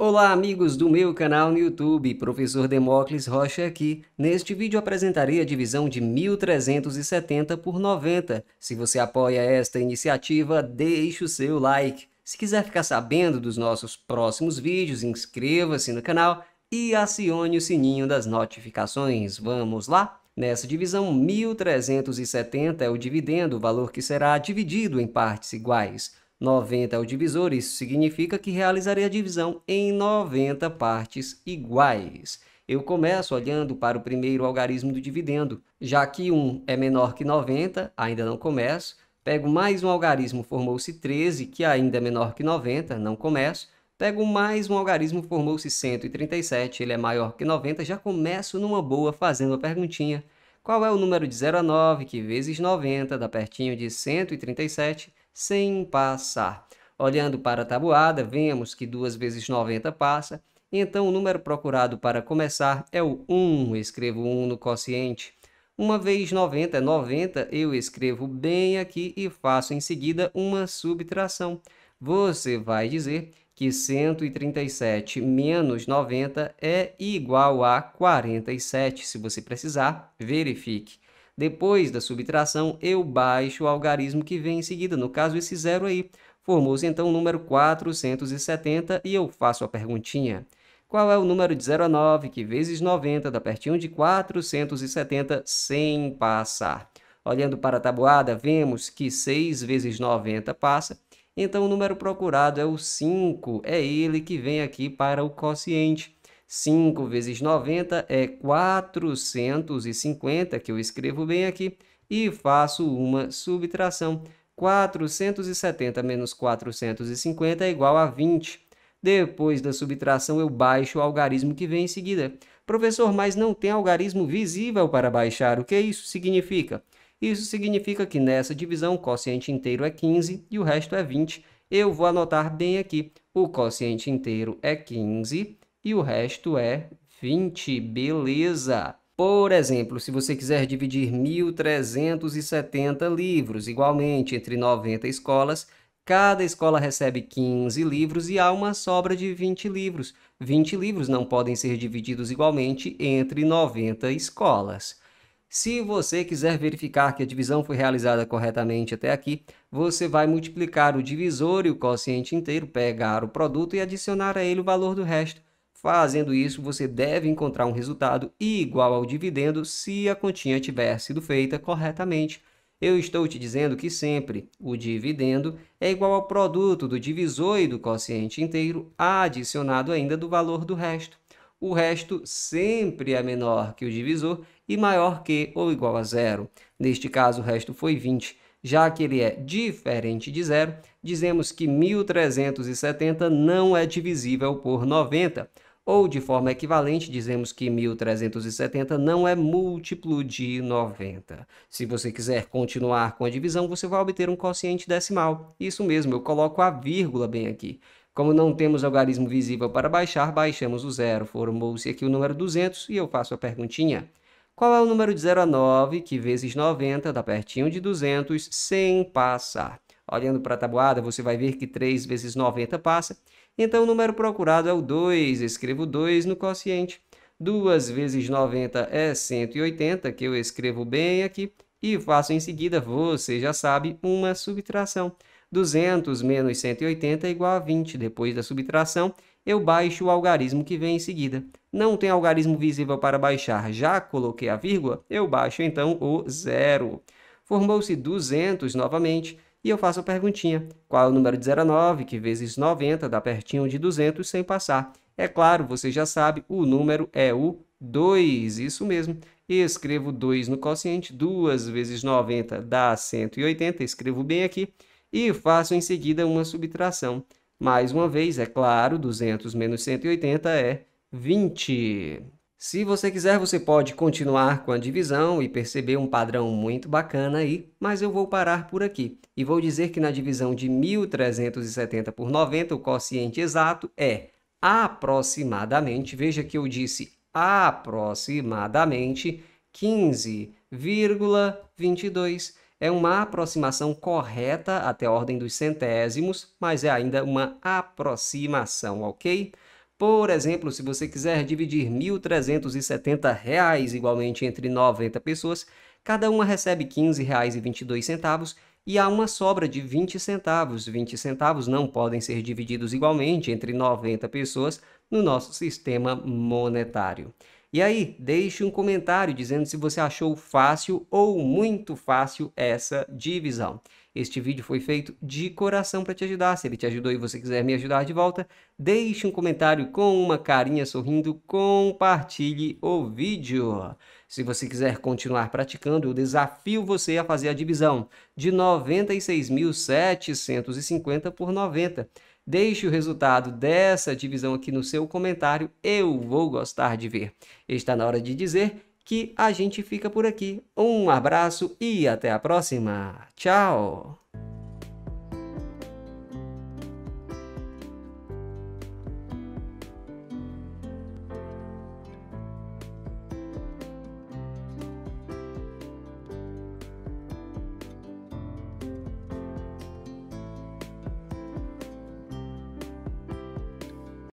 Olá amigos do meu canal no YouTube, professor Demócles Rocha aqui. Neste vídeo apresentarei a divisão de 1370 por 90. Se você apoia esta iniciativa, deixe o seu like. Se quiser ficar sabendo dos nossos próximos vídeos, inscreva-se no canal e acione o sininho das notificações. Vamos lá? Nessa divisão, 1370 é o dividendo, o valor que será dividido em partes iguais. 90 é o divisor, isso significa que realizarei a divisão em 90 partes iguais. Eu começo olhando para o primeiro algarismo do dividendo. Já que 1 é menor que 90, ainda não começo. Pego mais um algarismo, formou-se 13, que ainda é menor que 90, não começo. Pego mais um algarismo, formou-se 137, ele é maior que 90, já começo numa boa fazendo a perguntinha. Qual é o número de 0 a 9, que vezes 90 dá pertinho de 137? sem passar. Olhando para a tabuada, vemos que 2 vezes 90 passa, então o número procurado para começar é o 1. Escrevo 1 no quociente. 1 vez 90 é 90, eu escrevo bem aqui e faço em seguida uma subtração. Você vai dizer que 137 menos 90 é igual a 47. Se você precisar, verifique. Depois da subtração, eu baixo o algarismo que vem em seguida, no caso esse zero aí. Formou-se então o número 470 e eu faço a perguntinha. Qual é o número de 0 a 9 que vezes 90 dá pertinho de 470 sem passar? Olhando para a tabuada, vemos que 6 vezes 90 passa, então o número procurado é o 5, é ele que vem aqui para o quociente. 5 vezes 90 é 450, que eu escrevo bem aqui, e faço uma subtração. 470 menos 450 é igual a 20. Depois da subtração, eu baixo o algarismo que vem em seguida. Professor, mas não tem algarismo visível para baixar. O que isso significa? Isso significa que nessa divisão, o quociente inteiro é 15 e o resto é 20. Eu vou anotar bem aqui. O quociente inteiro é 15 e o resto é 20, beleza? Por exemplo, se você quiser dividir 1.370 livros igualmente entre 90 escolas, cada escola recebe 15 livros e há uma sobra de 20 livros. 20 livros não podem ser divididos igualmente entre 90 escolas. Se você quiser verificar que a divisão foi realizada corretamente até aqui, você vai multiplicar o divisor e o quociente inteiro, pegar o produto e adicionar a ele o valor do resto. Fazendo isso, você deve encontrar um resultado igual ao dividendo se a continha tiver sido feita corretamente. Eu estou te dizendo que sempre o dividendo é igual ao produto do divisor e do quociente inteiro, adicionado ainda do valor do resto. O resto sempre é menor que o divisor e maior que ou igual a zero. Neste caso, o resto foi 20. Já que ele é diferente de zero, dizemos que 1370 não é divisível por 90 ou de forma equivalente, dizemos que 1370 não é múltiplo de 90. Se você quiser continuar com a divisão, você vai obter um quociente decimal. Isso mesmo, eu coloco a vírgula bem aqui. Como não temos algarismo visível para baixar, baixamos o zero. Formou-se aqui o número 200 e eu faço a perguntinha. Qual é o número de 0 a 9, que vezes 90 dá pertinho de 200, sem passar? Olhando para a tabuada, você vai ver que 3 vezes 90 passa. Então, o número procurado é o 2. Escrevo 2 no quociente. 2 vezes 90 é 180, que eu escrevo bem aqui. E faço em seguida, você já sabe, uma subtração. 200 menos 180 é igual a 20. Depois da subtração, eu baixo o algarismo que vem em seguida. Não tem algarismo visível para baixar, já coloquei a vírgula, eu baixo então o zero. Formou-se 200 novamente e eu faço a perguntinha: qual é o número de 09 que vezes 90 dá pertinho de 200 sem passar? É claro, você já sabe, o número é o 2, isso mesmo. escrevo 2 no quociente, 2 vezes 90 dá 180, escrevo bem aqui, e faço em seguida uma subtração. Mais uma vez, é claro, 200 menos 180 é 20. Se você quiser, você pode continuar com a divisão e perceber um padrão muito bacana aí, mas eu vou parar por aqui. E vou dizer que na divisão de 1370 por 90, o quociente exato é aproximadamente, veja que eu disse aproximadamente 15,22. É uma aproximação correta até a ordem dos centésimos, mas é ainda uma aproximação, ok? Por exemplo, se você quiser dividir R$ 1.370 igualmente entre 90 pessoas, cada uma recebe R$ 15,22 e há uma sobra de 20 centavos. 20 centavos não podem ser divididos igualmente entre 90 pessoas no nosso sistema monetário. E aí, deixe um comentário dizendo se você achou fácil ou muito fácil essa divisão. Este vídeo foi feito de coração para te ajudar. Se ele te ajudou e você quiser me ajudar de volta, deixe um comentário com uma carinha sorrindo, compartilhe o vídeo. Se você quiser continuar praticando, eu desafio você a fazer a divisão de 96.750 por 90. Deixe o resultado dessa divisão aqui no seu comentário, eu vou gostar de ver. Está na hora de dizer que a gente fica por aqui. Um abraço e até a próxima. Tchau!